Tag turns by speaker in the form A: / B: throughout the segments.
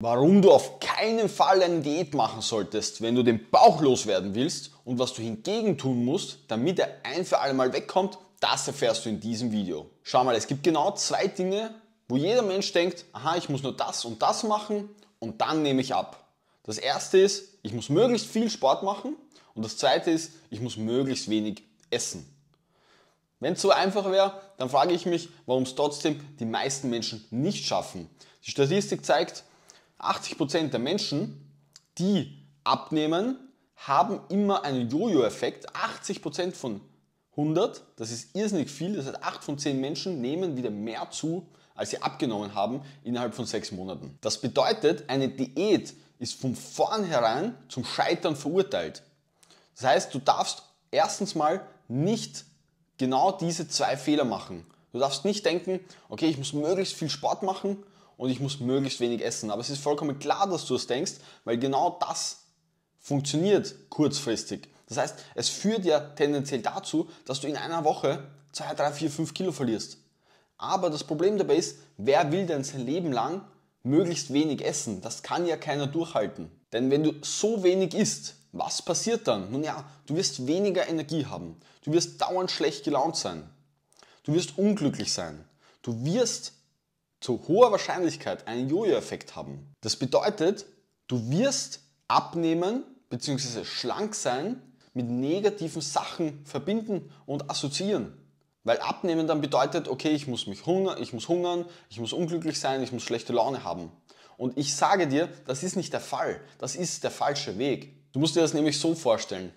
A: Warum du auf keinen Fall eine Diät machen solltest, wenn du den Bauch loswerden willst und was du hingegen tun musst, damit er ein für alle Mal wegkommt, das erfährst du in diesem Video. Schau mal, es gibt genau zwei Dinge, wo jeder Mensch denkt, aha, ich muss nur das und das machen und dann nehme ich ab. Das erste ist, ich muss möglichst viel Sport machen und das zweite ist, ich muss möglichst wenig essen. Wenn es so einfach wäre, dann frage ich mich, warum es trotzdem die meisten Menschen nicht schaffen. Die Statistik zeigt, 80% der Menschen, die abnehmen, haben immer einen Jojo-Effekt. 80% von 100, das ist irrsinnig viel. Das heißt, 8 von 10 Menschen nehmen wieder mehr zu, als sie abgenommen haben innerhalb von 6 Monaten. Das bedeutet, eine Diät ist von vornherein zum Scheitern verurteilt. Das heißt, du darfst erstens mal nicht genau diese zwei Fehler machen. Du darfst nicht denken, okay, ich muss möglichst viel Sport machen und ich muss möglichst wenig essen. Aber es ist vollkommen klar, dass du es denkst, weil genau das funktioniert kurzfristig. Das heißt, es führt ja tendenziell dazu, dass du in einer Woche 2, 3, 4, 5 Kilo verlierst. Aber das Problem dabei ist, wer will denn sein Leben lang möglichst wenig essen? Das kann ja keiner durchhalten. Denn wenn du so wenig isst, was passiert dann? Nun ja, du wirst weniger Energie haben. Du wirst dauernd schlecht gelaunt sein. Du wirst unglücklich sein. Du wirst zu hoher Wahrscheinlichkeit einen Jojo-Effekt haben. Das bedeutet, du wirst abnehmen bzw. schlank sein mit negativen Sachen verbinden und assoziieren. Weil abnehmen dann bedeutet, okay, ich muss mich hungern, ich muss hungern, ich muss unglücklich sein, ich muss schlechte Laune haben. Und ich sage dir, das ist nicht der Fall. Das ist der falsche Weg. Du musst dir das nämlich so vorstellen.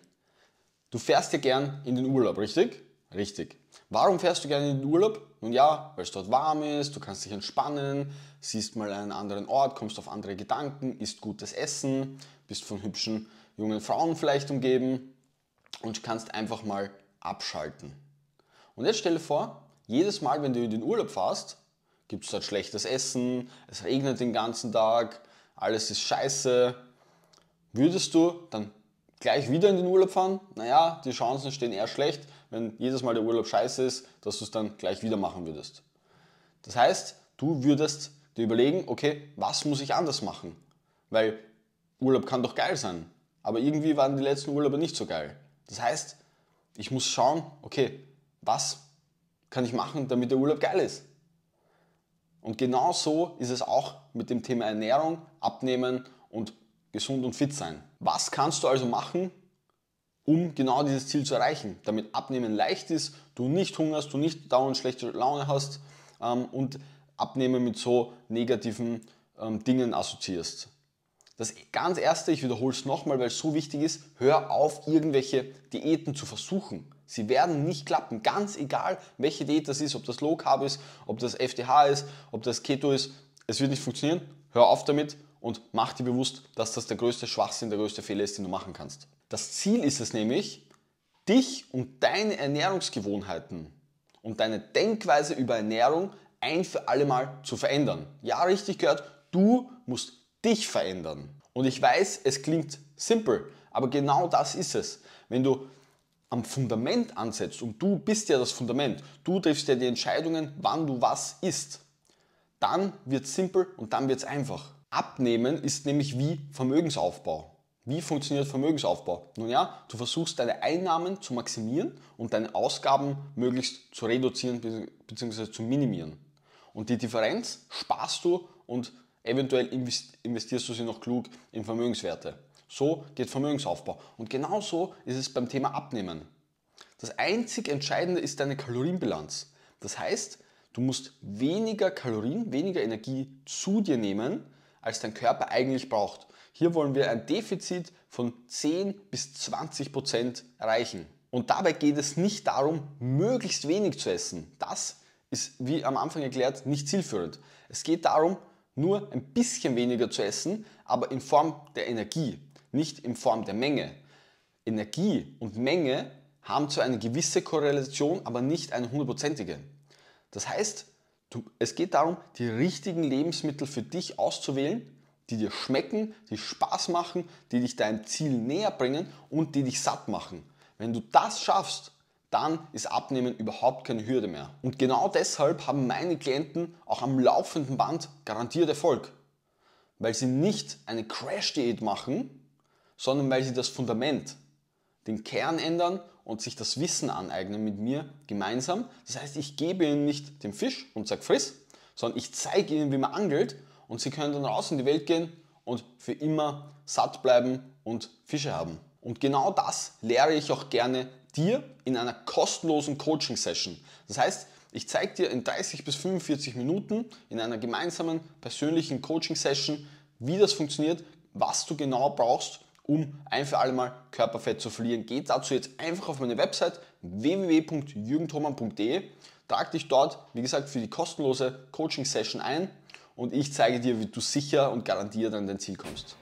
A: Du fährst dir gern in den Urlaub, richtig? Richtig. Warum fährst du gerne in den Urlaub? Nun ja, weil es dort warm ist, du kannst dich entspannen, siehst mal einen anderen Ort, kommst auf andere Gedanken, isst gutes Essen, bist von hübschen jungen Frauen vielleicht umgeben und kannst einfach mal abschalten. Und jetzt stell dir vor, jedes Mal, wenn du in den Urlaub fährst, gibt es dort schlechtes Essen, es regnet den ganzen Tag, alles ist scheiße. Würdest du dann gleich wieder in den Urlaub fahren? Naja, die Chancen stehen eher schlecht, wenn jedes Mal der Urlaub scheiße ist, dass du es dann gleich wieder machen würdest. Das heißt, du würdest dir überlegen, okay, was muss ich anders machen? Weil Urlaub kann doch geil sein, aber irgendwie waren die letzten Urlaube nicht so geil. Das heißt, ich muss schauen, okay, was kann ich machen, damit der Urlaub geil ist? Und genau so ist es auch mit dem Thema Ernährung, Abnehmen und gesund und fit sein. Was kannst du also machen, um genau dieses Ziel zu erreichen. Damit Abnehmen leicht ist, du nicht hungerst, du nicht dauernd schlechte Laune hast ähm, und Abnehmen mit so negativen ähm, Dingen assoziierst. Das ganz Erste, ich wiederhole es nochmal, weil es so wichtig ist, hör auf, irgendwelche Diäten zu versuchen. Sie werden nicht klappen, ganz egal, welche Diät das ist, ob das Low Carb ist, ob das FDH ist, ob das Keto ist. Es wird nicht funktionieren. Hör auf damit und mach dir bewusst, dass das der größte Schwachsinn, der größte Fehler ist, den du machen kannst. Das Ziel ist es nämlich, dich und deine Ernährungsgewohnheiten und deine Denkweise über Ernährung ein für alle Mal zu verändern. Ja, richtig gehört, du musst dich verändern. Und ich weiß, es klingt simpel, aber genau das ist es. Wenn du am Fundament ansetzt und du bist ja das Fundament, du triffst ja die Entscheidungen, wann du was isst, dann wird es simpel und dann wird es einfach. Abnehmen ist nämlich wie Vermögensaufbau. Wie funktioniert Vermögensaufbau? Nun ja, du versuchst deine Einnahmen zu maximieren und deine Ausgaben möglichst zu reduzieren bzw. zu minimieren. Und die Differenz sparst du und eventuell investierst du sie noch klug in Vermögenswerte. So geht Vermögensaufbau. Und genauso ist es beim Thema Abnehmen. Das einzig Entscheidende ist deine Kalorienbilanz. Das heißt, du musst weniger Kalorien, weniger Energie zu dir nehmen, als dein Körper eigentlich braucht. Hier wollen wir ein Defizit von 10 bis 20 Prozent erreichen. Und dabei geht es nicht darum, möglichst wenig zu essen. Das ist, wie am Anfang erklärt, nicht zielführend. Es geht darum, nur ein bisschen weniger zu essen, aber in Form der Energie, nicht in Form der Menge. Energie und Menge haben zwar eine gewisse Korrelation, aber nicht eine hundertprozentige. Das heißt, Du, es geht darum, die richtigen Lebensmittel für dich auszuwählen, die dir schmecken, die Spaß machen, die dich deinem Ziel näher bringen und die dich satt machen. Wenn du das schaffst, dann ist Abnehmen überhaupt keine Hürde mehr. Und genau deshalb haben meine Klienten auch am laufenden Band garantiert Erfolg, weil sie nicht eine Crash-Diät machen, sondern weil sie das Fundament, den Kern ändern und sich das Wissen aneignen mit mir gemeinsam. Das heißt, ich gebe ihnen nicht den Fisch und sage friss, sondern ich zeige ihnen, wie man angelt und sie können dann raus in die Welt gehen und für immer satt bleiben und Fische haben. Und genau das lehre ich auch gerne dir in einer kostenlosen Coaching-Session. Das heißt, ich zeige dir in 30 bis 45 Minuten in einer gemeinsamen persönlichen Coaching-Session, wie das funktioniert, was du genau brauchst, um ein für alle Mal Körperfett zu verlieren. Geht dazu jetzt einfach auf meine Website www.jürgenthomann.de, trag dich dort, wie gesagt, für die kostenlose Coaching-Session ein und ich zeige dir, wie du sicher und garantiert an dein Ziel kommst.